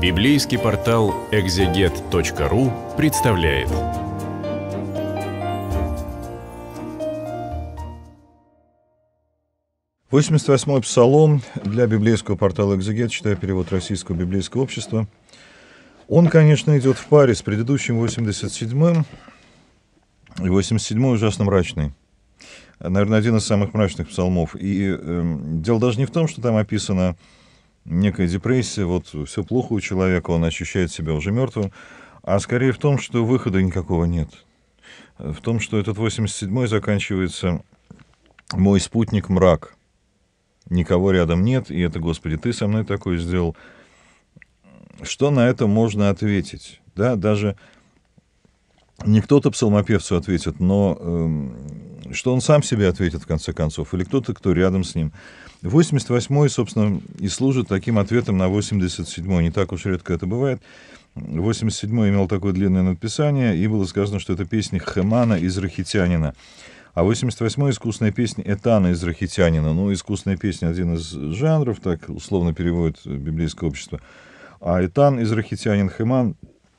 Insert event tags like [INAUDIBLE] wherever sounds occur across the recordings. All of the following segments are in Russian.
Библейский портал экзегет.ру представляет. Восемьдесят восьмой псалом для библейского портала «Экзегет», читая перевод Российского библейского общества. Он, конечно, идет в паре с предыдущим 87-м, и 87-й ужасно мрачный. Наверное, один из самых мрачных псалмов. И э, дело даже не в том, что там описано некая депрессия, вот все плохо у человека, он ощущает себя уже мертвым, а скорее в том, что выхода никакого нет. В том, что этот 87-й заканчивается «Мой спутник – мрак». Никого рядом нет, и это, Господи, Ты со мной такое сделал. Что на это можно ответить? Да, даже не кто-то псалмопевцу ответит, но э, что он сам себе ответит в конце концов, или кто-то, кто рядом с ним. 88-й, собственно, и служит таким ответом на 87-й. Не так уж редко это бывает. 87-й имел такое длинное надписание, и было сказано, что это песня Хемана из «Рахитянина». А 88-й искусная песня Этана из «Рахитянина». Ну, искусная песня — один из жанров, так условно переводит библейское общество. А Этан из «Рахитянин», Хеман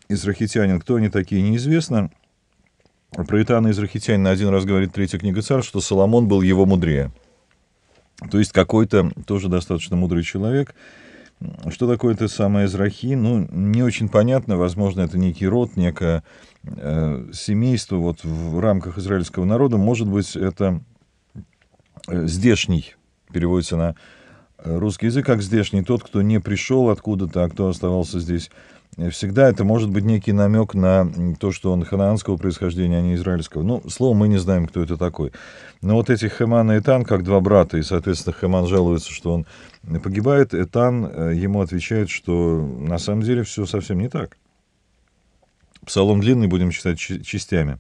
из «Рахитянин», кто они такие, неизвестно. Про Итана из Рахитянина один раз говорит третья книга царь, что Соломон был его мудрее. То есть какой-то тоже достаточно мудрый человек. Что такое это самое Израхи? Ну, не очень понятно. Возможно, это некий род, некое э, семейство вот в рамках израильского народа. Может быть, это э, здешний, переводится на русский язык, как здешний, тот, кто не пришел откуда-то, а кто оставался здесь Э, всегда это может быть некий намек на то, что он ханаанского происхождения, а не израильского. Ну, слово мы не знаем, кто это такой. Но вот эти Хеман и Этан, как два брата, и, соответственно, Хеман жалуется, что он погибает, Этан э, ему отвечает, что на самом деле все совсем не так. Псалом длинный будем читать частями.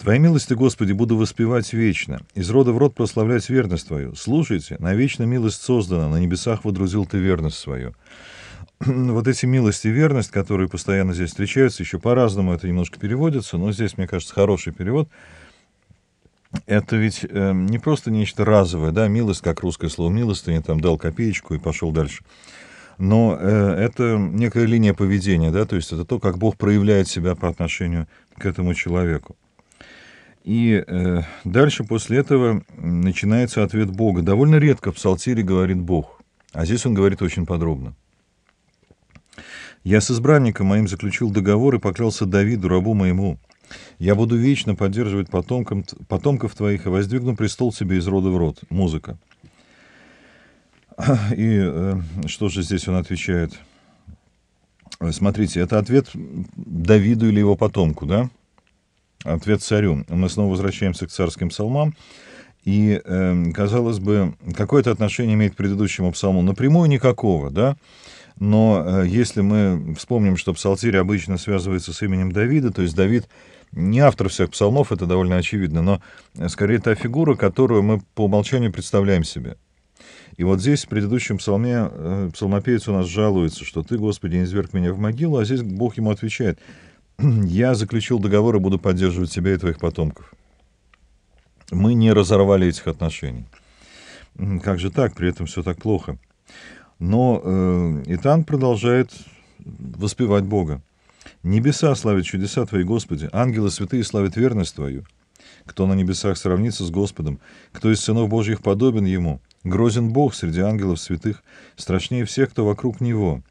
«Твоя милость, Господи, буду воспевать вечно, из рода в род прославлять верность Твою. Слушайте, на вечно милость создана, на небесах водрузил Ты верность Свою». [CLEARS THROAT] вот эти милость и верность, которые постоянно здесь встречаются, еще по-разному это немножко переводится, но здесь, мне кажется, хороший перевод. Это ведь э, не просто нечто разовое, да, милость, как русское слово милостыня, там дал копеечку и пошел дальше. Но э, это некая линия поведения, да, то есть это то, как Бог проявляет себя по отношению к этому человеку. И э, дальше после этого начинается ответ Бога. Довольно редко в Псалтире говорит Бог, а здесь он говорит очень подробно. Я с избранником моим заключил договор и поклялся Давиду, рабу моему. Я буду вечно поддерживать потомкам, потомков твоих и воздвигну престол себе из рода в род. Музыка. И э, что же здесь он отвечает? Э, смотрите, это ответ Давиду или его потомку, да? Ответ царю. Мы снова возвращаемся к царским псалмам. И, э, казалось бы, какое то отношение имеет к предыдущему псалму? Напрямую никакого, да? но э, если мы вспомним, что псалтирь обычно связывается с именем Давида, то есть Давид не автор всех псалмов, это довольно очевидно, но э, скорее та фигура, которую мы по умолчанию представляем себе. И вот здесь в предыдущем псалме э, псалмопевец у нас жалуется, что «Ты, Господи, не изверг меня в могилу», а здесь Бог ему отвечает «Я заключил договор и буду поддерживать тебя и твоих потомков». Мы не разорвали этих отношений. Как же так, при этом все так плохо? Но э, Итан продолжает воспевать Бога. «Небеса славят чудеса Твои, Господи, ангелы святые славят верность Твою. Кто на небесах сравнится с Господом, кто из сынов Божьих подобен Ему, грозен Бог среди ангелов святых, страшнее всех, кто вокруг Него.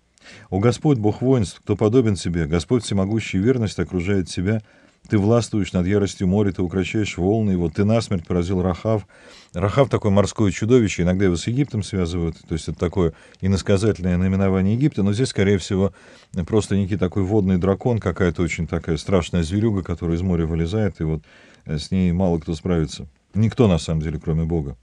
О Господь, Бог воинств, кто подобен Тебе, Господь всемогущий верность окружает Тебя, ты властвуешь над яростью моря, ты укращаешь волны его, ты насмерть поразил Рахав. Рахав такое морское чудовище, иногда его с Египтом связывают, то есть это такое иносказательное наименование Египта, но здесь, скорее всего, просто некий такой водный дракон, какая-то очень такая страшная зверюга, которая из моря вылезает, и вот э, с ней мало кто справится. Никто, на самом деле, кроме Бога.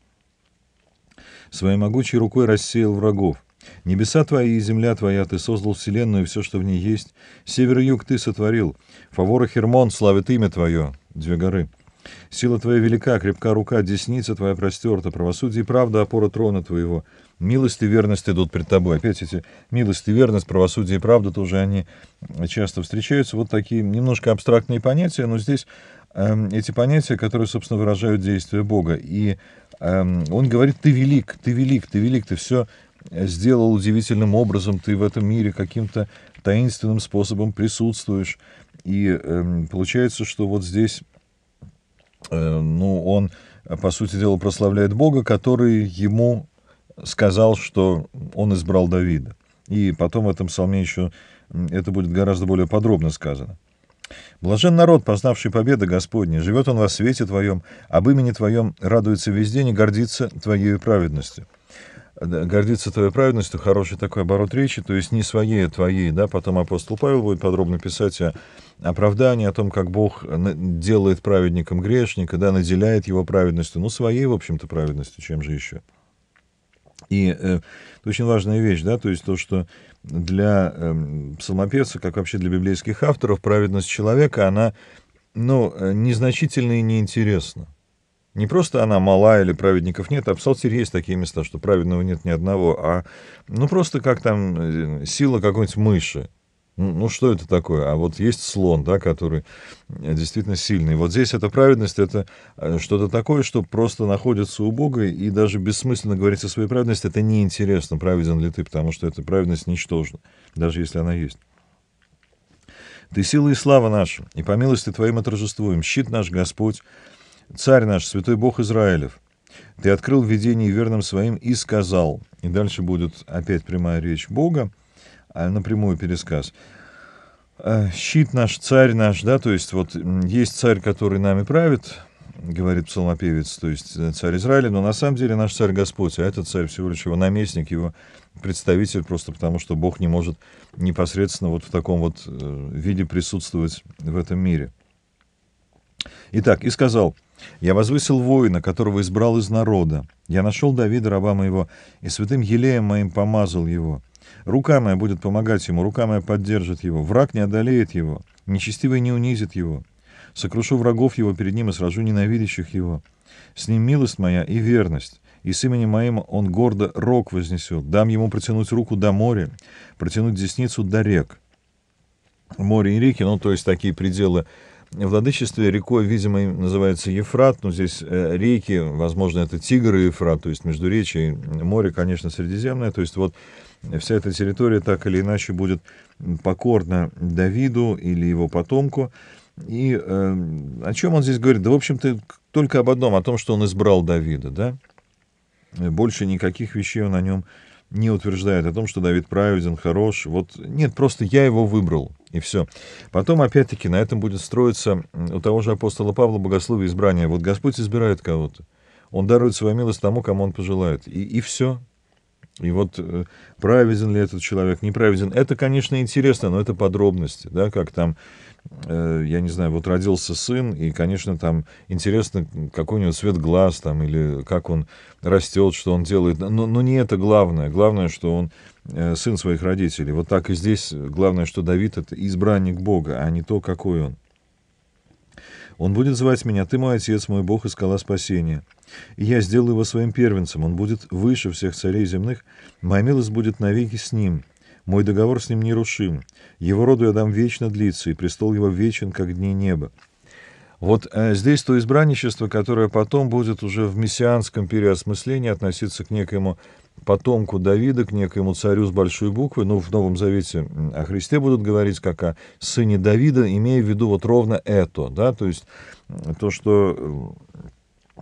Своей могучей рукой рассеял врагов. Небеса твои и земля твоя, ты создал вселенную и все, что в ней есть. Север и юг ты сотворил. Фавора Хермон славит имя твое, две горы. Сила твоя велика, крепка рука, десница твоя простерта, правосудие и правда опора трона твоего. Милость и верность идут пред тобой. Опять эти милость и верность, правосудие и правда тоже они часто встречаются. Вот такие немножко абстрактные понятия, но здесь э, эти понятия, которые, собственно, выражают действие Бога. И эм, он говорит, ты велик, ты велик, ты велик, ты все сделал удивительным образом, ты в этом мире каким-то таинственным способом присутствуешь. И э, получается, что вот здесь, э, ну, он, по сути дела, прославляет Бога, который ему сказал, что он избрал Давида. И потом в этом псалме еще это будет гораздо более подробно сказано. Блажен народ, познавший победы Господни, живет он во свете Твоем, об имени Твоем радуется везде день и гордится Твоей праведностью гордиться твоей праведностью, хороший такой оборот речи, то есть не своей, а твоей, да, потом апостол Павел будет подробно писать о оправдании, о том, как Бог делает праведником грешника, да, наделяет его праведностью, ну, своей, в общем-то, праведностью, чем же еще. И э, это очень важная вещь, да, то есть то, что для э, псалмопевца, как вообще для библейских авторов, праведность человека, она, ну, э, незначительна и неинтересна. Не просто она мала или праведников нет, а в Псалтире есть такие места, что праведного нет ни одного, а ну просто как там э, сила какой-нибудь мыши. Ну, ну, что это такое? А вот есть слон, да, который э, действительно сильный. Вот здесь эта праведность, это э, что-то такое, что просто находится у Бога, и даже бессмысленно говорить о своей праведности, это неинтересно, праведен ли ты, потому что эта праведность ничтожна, даже если она есть. Ты сила и слава наша, и по милости Твоим отражествуем Щит наш Господь, Царь наш, святой Бог Израилев, ты открыл видение верным своим и сказал. И дальше будет опять прямая речь Бога, а напрямую пересказ. «Э, щит наш, царь наш, да, то есть вот есть царь, который нами правит, говорит псалмопевец, то есть э, царь Израиля, но на самом деле наш царь Господь, а этот царь всего лишь его наместник, его представитель, просто потому что Бог не может непосредственно вот в таком вот э, виде присутствовать в этом мире. Итак, и сказал, «Я возвысил воина, которого избрал из народа. Я нашел Давида, раба моего, и святым елеем моим помазал его. Рука моя будет помогать ему, рука моя поддержит его. Враг не одолеет его, нечестивый не унизит его. Сокрушу врагов его перед ним и сражу ненавидящих его. С ним милость моя и верность, и с именем моим он гордо рог вознесет. Дам ему протянуть руку до моря, протянуть десницу до рек». Море и реки, ну, то есть такие пределы владычестве рекой, видимо, называется Ефрат, но здесь э, реки, возможно, это Тигр и Ефрат, то есть Междуречие, море, конечно, Средиземное, то есть вот вся эта территория так или иначе будет покорна Давиду или его потомку. И э, о чем он здесь говорит? Да, в общем-то, только об одном, о том, что он избрал Давида, да? Больше никаких вещей он о нем не утверждает, о том, что Давид праведен, хорош. Вот нет, просто я его выбрал, и все. Потом, опять-таки, на этом будет строиться у того же апостола Павла богословие избрания. Вот Господь избирает кого-то. Он дарует свою милость тому, кому он пожелает. И, и все. И вот э, праведен ли этот человек, неправеден, это, конечно, интересно, но это подробности, да, как там, э, я не знаю, вот родился сын, и, конечно, там интересно, какой у него цвет глаз, там, или как он растет, что он делает, но, но не это главное, главное, что он Э, сын своих родителей. Вот так и здесь главное, что Давид — это избранник Бога, а не то, какой он. Он будет звать меня, ты мой отец, мой Бог и скала спасения. И я сделаю его своим первенцем, он будет выше всех царей земных, моя милость будет навеки с ним, мой договор с ним нерушим, его роду я дам вечно длиться, и престол его вечен, как дни неба. Вот э, здесь то избранничество, которое потом будет уже в мессианском переосмыслении относиться к некоему потомку Давида, к некоему царю с большой буквы. Ну, в Новом Завете о Христе будут говорить как о сыне Давида, имея в виду вот ровно это, да, то есть то, что э,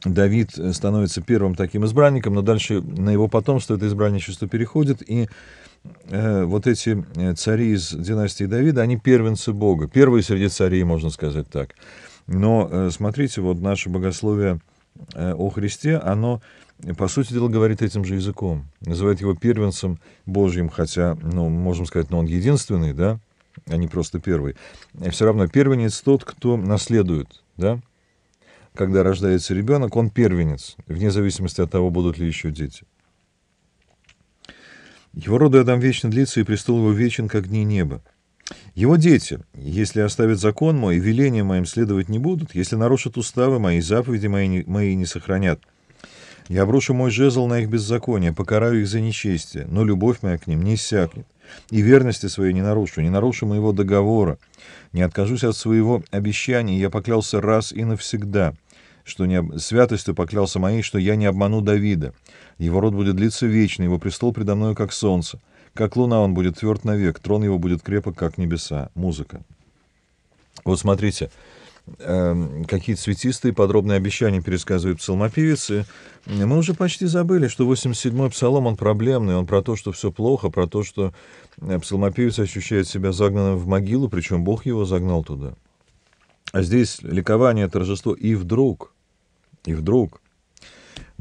Давид становится первым таким избранником, но дальше на его потомство это избранничество переходит, и э, вот эти э, цари из династии Давида, они первенцы Бога, первые среди царей, можно сказать так. Но смотрите, вот наше богословие о Христе, оно по сути дела, говорит этим же языком. Называет его первенцем Божьим, хотя, ну, можем сказать, но он единственный, да, а не просто первый. И все равно первенец тот, кто наследует, да. Когда рождается ребенок, он первенец, вне зависимости от того, будут ли еще дети. Его роду Адам вечно длится, и престол его вечен, как дни неба. Его дети, если оставят закон мой, и веления моим следовать не будут, если нарушат уставы мои, заповеди мои мои не сохранят – я брошу мой жезл на их беззаконие, покараю их за нечестие, но любовь моя к ним не иссякнет. И верности своей не нарушу, не нарушу моего договора. Не откажусь от своего обещания, я поклялся раз и навсегда, что не святостью поклялся моей, что я не обману Давида. Его род будет длиться вечно, его престол предо мною как солнце. Как луна он будет тверд навек, трон его будет крепок, как небеса. Музыка. Вот смотрите, Эм, какие цветистые подробные обещания пересказывает псалмопевец. И мы уже почти забыли, что 87-й псалом, он проблемный, он про то, что все плохо, про то, что э, псалмопевец ощущает себя загнанным в могилу, причем Бог его загнал туда. А здесь ликование, торжество, и вдруг, и вдруг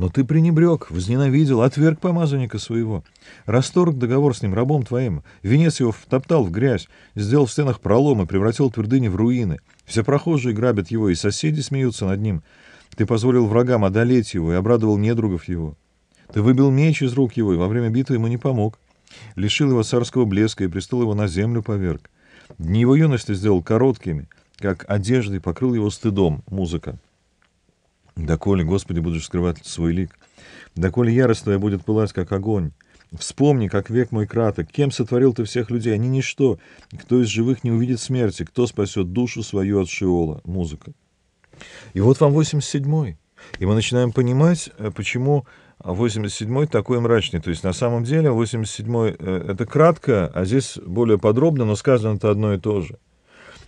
но ты пренебрег, возненавидел, отверг помазанника своего. Расторг договор с ним, рабом твоим. Венец его втоптал в грязь, сделал в стенах проломы, превратил твердыни в руины. Все прохожие грабят его, и соседи смеются над ним. Ты позволил врагам одолеть его и обрадовал недругов его. Ты выбил меч из рук его, и во время битвы ему не помог. Лишил его царского блеска и престол его на землю поверг. Дни его юности сделал короткими, как одеждой покрыл его стыдом музыка. Доколе, Господи, будешь скрывать свой лик? Доколе ярость твоя будет пылать, как огонь? Вспомни, как век мой краток, кем сотворил ты всех людей? Они ничто. Кто из живых не увидит смерти? Кто спасет душу свою от Шиола? Музыка. И вот вам 87-й. И мы начинаем понимать, э, почему 87-й такой мрачный. То есть на самом деле 87-й э, это кратко, а здесь более подробно, но сказано это одно и то же.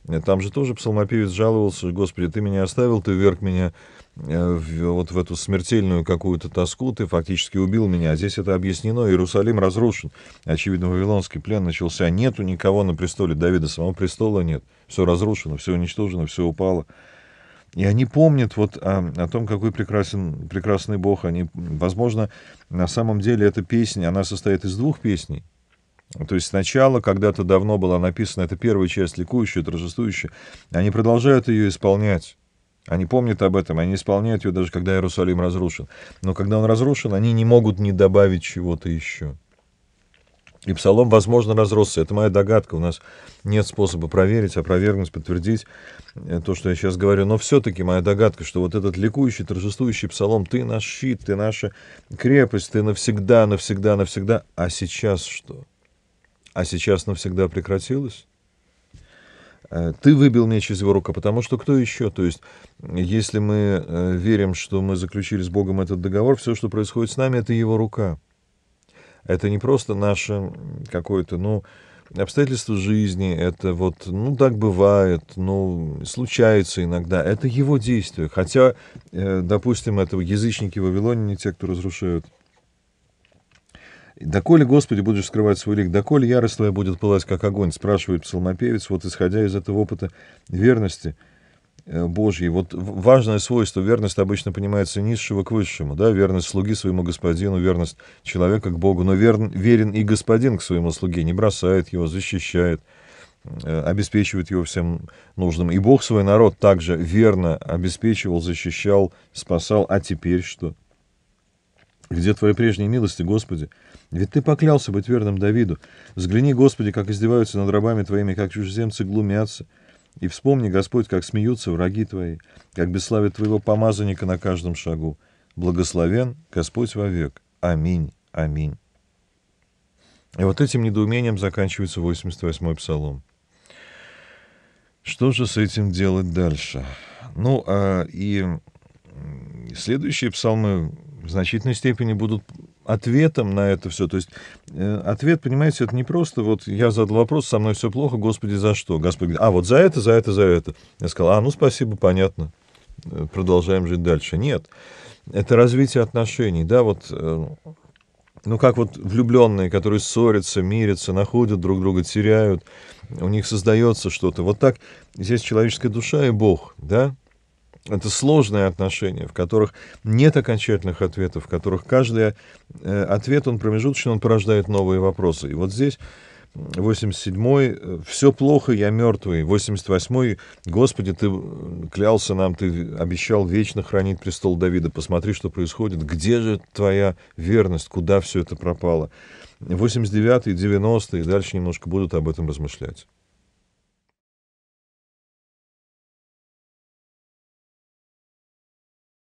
Э, там же тоже псалмопевец жаловался, «Господи, ты меня оставил, ты вверг меня Э, вот в эту смертельную какую-то тоску, ты фактически убил меня. А здесь это объяснено, Иерусалим разрушен. Очевидно, Вавилонский плен начался. Нету никого на престоле Давида, самого престола нет. Все разрушено, все уничтожено, все упало. И они помнят вот о, о том, какой прекрасен, прекрасный Бог. Они, возможно, на самом деле эта песня, она состоит из двух песней. То есть сначала, когда-то давно была написана это первая часть ликующая, торжествующая, они продолжают ее исполнять. Они помнят об этом, они исполняют ее даже когда Иерусалим разрушен. Но когда он разрушен, они не могут не добавить чего-то еще. И псалом, возможно, разросся. Это моя догадка. У нас нет способа проверить, опровергнуть, подтвердить э, то, что я сейчас говорю. Но все-таки моя догадка, что вот этот ликующий, торжествующий псалом, ты наш щит, ты наша крепость, ты навсегда, навсегда, навсегда. А сейчас что? А сейчас навсегда прекратилось? Э, ты выбил меч из его рука, потому что кто еще? То есть, если мы э, верим, что мы заключили с Богом этот договор, все, что происходит с нами, это его рука. Это не просто наше какое-то, ну, обстоятельства жизни, это вот, ну, так бывает, ну, случается иногда. Это его действие. Хотя, э, допустим, это язычники Вавилоне, те, кто разрушают «Доколе, Господи, будешь скрывать свой лик, доколе ярость твоя будет пылать, как огонь?» спрашивает псалмопевец, вот исходя из этого опыта верности э, Божьей. Вот важное свойство, верность обычно понимается низшего к высшему, да, верность слуги своему господину, верность человека к Богу, но верен верен и господин к своему слуге, не бросает его, защищает, э, обеспечивает его всем нужным. И Бог свой народ также верно обеспечивал, защищал, спасал, а теперь что? Где твои прежние милости, Господи? Ведь ты поклялся быть верным Давиду. Взгляни, Господи, как издеваются над рабами твоими, как чужеземцы глумятся. И вспомни, Господь, как смеются враги твои, как бесславят твоего помазанника на каждом шагу. Благословен Господь вовек. Аминь, аминь. И вот этим недоумением заканчивается 88-й псалом. Что же с этим делать дальше? Ну, а и следующие псалмы в значительной степени будут ответом на это все. То есть э, ответ, понимаете, это не просто вот я задал вопрос, со мной все плохо, Господи, за что? Господь говорит, а вот за это, за это, за это. Я сказал, а ну спасибо, понятно, э, продолжаем жить дальше. Нет, это развитие отношений, да, вот э, ну как вот влюбленные, которые ссорятся, мирятся, находят друг друга, теряют, у них создается что-то. Вот так здесь человеческая душа и Бог, да, это сложные отношения, в которых нет окончательных ответов, в которых каждый э, ответ, он промежуточный, он порождает новые вопросы. И вот здесь 87-й, э, все плохо, я мертвый. 88-й, Господи, ты э, клялся нам, ты обещал вечно хранить престол Давида. Посмотри, что происходит. Где же твоя верность? Куда все это пропало? 89-й, 90-й, дальше немножко будут об этом размышлять.